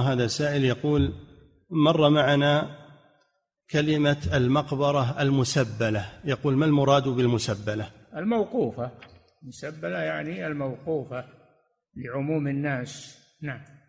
هذا سائل يقول مر معنا كلمة المقبرة المسبلة يقول ما المراد بالمسبلة الموقوفة مسبلة يعني الموقوفة لعموم الناس نعم